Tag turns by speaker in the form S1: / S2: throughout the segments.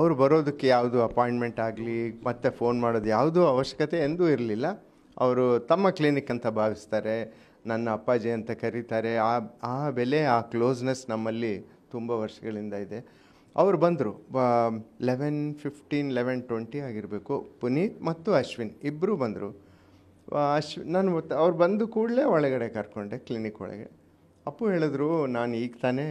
S1: ಅವರು ಬರೋದಕ್ಕೆ ಯಾವುದು ಅಪಾಯಿಂಟ್ಮೆಂಟ್ ಆಗಲಿ ಮತ್ತೆ ಫೋನ್ ಮಾಡೋದು ಯಾವುದೂ ಅವಶ್ಯಕತೆ ಎಂದೂ ಇರಲಿಲ್ಲ ಅವರು ತಮ್ಮ ಕ್ಲಿನಿಕ್ ಅಂತ ಭಾವಿಸ್ತಾರೆ ನನ್ನ ಅಪ್ಪಾಜಿ ಅಂತ ಕರೀತಾರೆ ಆ ಆ ಬೆಲೆ ಆ ಕ್ಲೋಸ್ನೆಸ್ ನಮ್ಮಲ್ಲಿ ತುಂಬ ವರ್ಷಗಳಿಂದ ಇದೆ ಅವರು ಬಂದರು ಲೆವೆನ್ ಫಿಫ್ಟೀನ್ ಲೆವೆನ್ ಟ್ವೆಂಟಿ ಆಗಿರಬೇಕು ಪುನೀತ್ ಮತ್ತು ಅಶ್ವಿನ್ ಇಬ್ಬರೂ ಬಂದರು ಅಶ್ವಿನ್ ನಾನು ಅವ್ರು ಬಂದು ಕೂಡಲೇ ಒಳಗಡೆ ಕರ್ಕೊಂಡೆ ಕ್ಲಿನಿಕ್ ಒಳಗೆ ಅಪ್ಪು ಹೇಳಿದ್ರು ನಾನು ಈಗ ತಾನೇ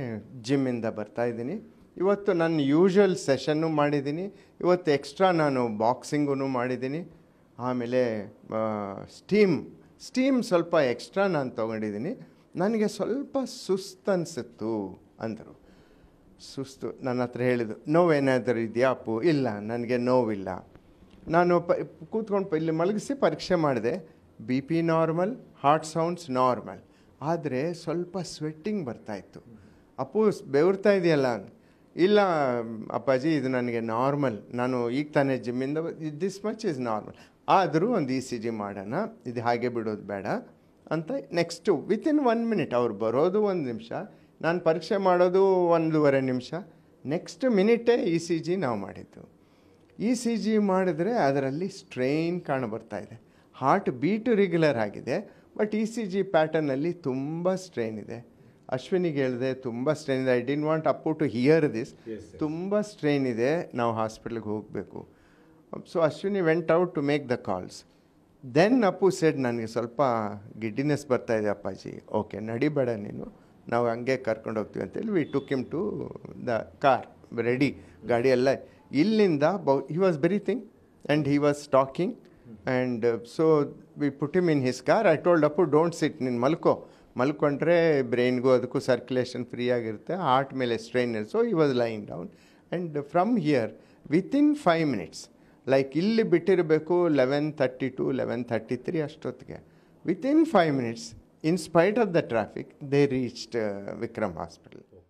S1: ಜಿಮ್ಮಿಂದ ಬರ್ತಾಯಿದ್ದೀನಿ ಇವತ್ತು ನನ್ನ ಯೂಶ್ವಲ್ ಸೆಷನ್ನು ಮಾಡಿದ್ದೀನಿ ಇವತ್ತು ಎಕ್ಸ್ಟ್ರಾ ನಾನು ಬಾಕ್ಸಿಂಗೂ ಮಾಡಿದ್ದೀನಿ ಆಮೇಲೆ ಸ್ಟೀಮ್ ಸ್ಟೀಮ್ ಸ್ವಲ್ಪ ಎಕ್ಸ್ಟ್ರಾ ನಾನು ತೊಗೊಂಡಿದ್ದೀನಿ ನನಗೆ ಸ್ವಲ್ಪ ಸುಸ್ತು ಅನಿಸುತ್ತು ಅಂದರು ಸುಸ್ತು ನನ್ನ ಹತ್ರ ಹೇಳಿದ್ದು ನೋವೇನಾದರೂ ಇದೆಯಾ ಅಪ್ಪು ಇಲ್ಲ ನನಗೆ ನೋವಿಲ್ಲ ನಾನು ಪ ಕೂತ್ಕೊಂಡು ಇಲ್ಲಿ ಮಲಗಿಸಿ ಪರೀಕ್ಷೆ ಮಾಡಿದೆ B P normal heart sounds normal ಆದರೆ ಸ್ವಲ್ಪ ಸ್ವೆಟ್ಟಿಂಗ್ ಬರ್ತಾಯಿತ್ತು ಅಪ್ಪು ಬೆವರ್ತಾ ಇದೆಯಲ್ಲ ಇಲ್ಲ ಅಪ್ಪಾಜಿ ಇದು ನನಗೆ ನಾರ್ಮಲ್ ನಾನು ಈಗ ತಾನೇ ಜಿಮ್ಮಿಂದ ದಿಸ್ ಮಚ್ ಈಸ್ ನಾರ್ಮಲ್ ಆದರೂ ಒಂದು ಇ ಸಿ ಜಿ ಮಾಡೋಣ ಇದು ಹಾಗೆ ಬಿಡೋದು ಬೇಡ ಅಂತ ನೆಕ್ಸ್ಟು ವಿತಿನ್ ಒನ್ ಮಿನಿಟ್ ಅವ್ರು ಬರೋದು ಒಂದು ನಿಮಿಷ ನಾನು ಪರೀಕ್ಷೆ ಮಾಡೋದು ಒಂದೂವರೆ ನಿಮಿಷ ನೆಕ್ಸ್ಟ್ ಮಿನಿಟೇ ಇ ಸಿ ಜಿ ನಾವು ಮಾಡಿದ್ದು ಇ ಸಿ ಜಿ ಮಾಡಿದ್ರೆ ಅದರಲ್ಲಿ ಸ್ಟ್ರೈನ್ ಇದೆ ಹಾರ್ಟ್ ಬೀಟು ರೆಗ್ಯುಲರ್ ಆಗಿದೆ ಬಟ್ ಇ ಸಿ ಜಿ ಪ್ಯಾಟರ್ನಲ್ಲಿ ತುಂಬ ಸ್ಟ್ರೈನ್ ಇದೆ ಅಶ್ವಿನಿಗೆ ಹೇಳಿದೆ ತುಂಬ ಸ್ಟ್ರೈನ್ ಇದೆ I didn't want Appu to hear this ತುಂಬ ಸ್ಟ್ರೈನ್ ಇದೆ ನಾವು ಹಾಸ್ಪಿಟ್ಲಿಗೆ ಹೋಗಬೇಕು so Ashwini went out to make the calls then Appu said ನನಗೆ ಸ್ವಲ್ಪ ಗಿಡ್ಡಿನೆಸ್ ಬರ್ತಾ ಇದೆ ಅಪ್ಪಾಜಿ ಓಕೆ ನಡಿಬೇಡ ನೀನು ನಾವು ಹಂಗೆ ಕರ್ಕೊಂಡು ಹೋಗ್ತೀವಿ ಅಂತೇಳಿ we took him to the car ready ಗಾಡಿಯೆಲ್ಲ ಇಲ್ಲಿಂದ but he was breathing and he was talking and so we put him in his car I told Appu don't sit ನೀನು ಮಲ್ಕೋ ಮಲ್ಕೊಂಡ್ರೆ ಬ್ರೈನ್ಗೂ ಅದಕ್ಕೂ ಸರ್ಕ್ಯುಲೇಷನ್ ಫ್ರೀ ಆಗಿರುತ್ತೆ ಹಾರ್ಟ್ ಮೇಲೆ strain so he was lying down and from here within five minutes like ಇಲ್ಲಿ ಬಿಟ್ಟಿರಬೇಕು eleven thirty to eleven thirty three ಅಷ್ಟೊತ್ತಿಗೆ within five minutes in spite of the traffic they reached Vikram hospital